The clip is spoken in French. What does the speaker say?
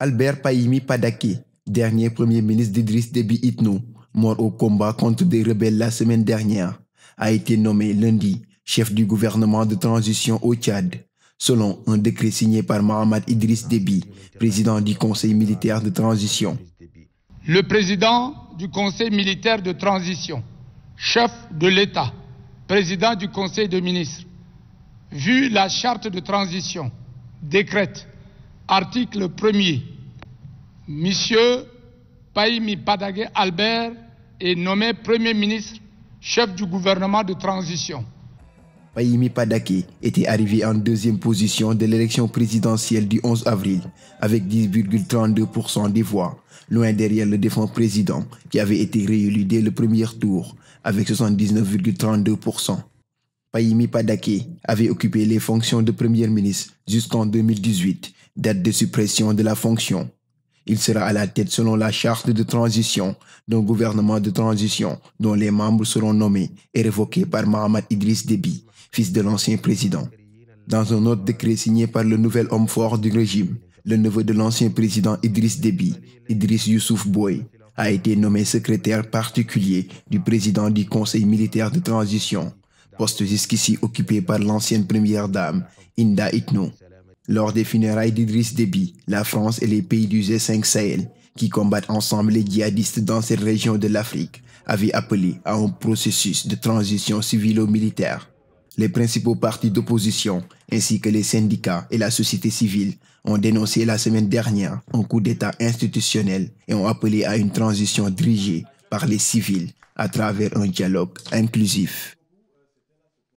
Albert Paimi Padake, dernier premier ministre d'Idriss Déby Itno, mort au combat contre des rebelles la semaine dernière, a été nommé lundi chef du gouvernement de transition au Tchad, selon un décret signé par Mohamed Idriss Déby, président du Conseil militaire de transition. Le président du Conseil militaire de transition, chef de l'État, président du Conseil de ministres, vu la charte de transition, décrète Article 1er. Monsieur Paimi Padake Albert est nommé Premier ministre, chef du gouvernement de transition. Paimi Padake était arrivé en deuxième position de l'élection présidentielle du 11 avril avec 10,32% des voix, loin derrière le défunt président qui avait été réélu dès le premier tour avec 79,32%. Paimi Padake avait occupé les fonctions de Premier ministre jusqu'en 2018 date de suppression de la fonction. Il sera à la tête selon la charte de transition d'un gouvernement de transition dont les membres seront nommés et révoqués par Mohamed Idriss Déby, fils de l'ancien président. Dans un autre décret signé par le nouvel homme fort du régime, le neveu de l'ancien président Idriss Déby, Idriss Youssouf Boy, a été nommé secrétaire particulier du président du Conseil militaire de transition, poste jusqu'ici occupé par l'ancienne première dame, Inda Itno. Lors des funérailles d'Idriss Déby, la France et les pays du z 5 Sahel, qui combattent ensemble les djihadistes dans cette région de l'Afrique, avaient appelé à un processus de transition civilo-militaire. Les principaux partis d'opposition, ainsi que les syndicats et la société civile, ont dénoncé la semaine dernière un coup d'État institutionnel et ont appelé à une transition dirigée par les civils à travers un dialogue inclusif.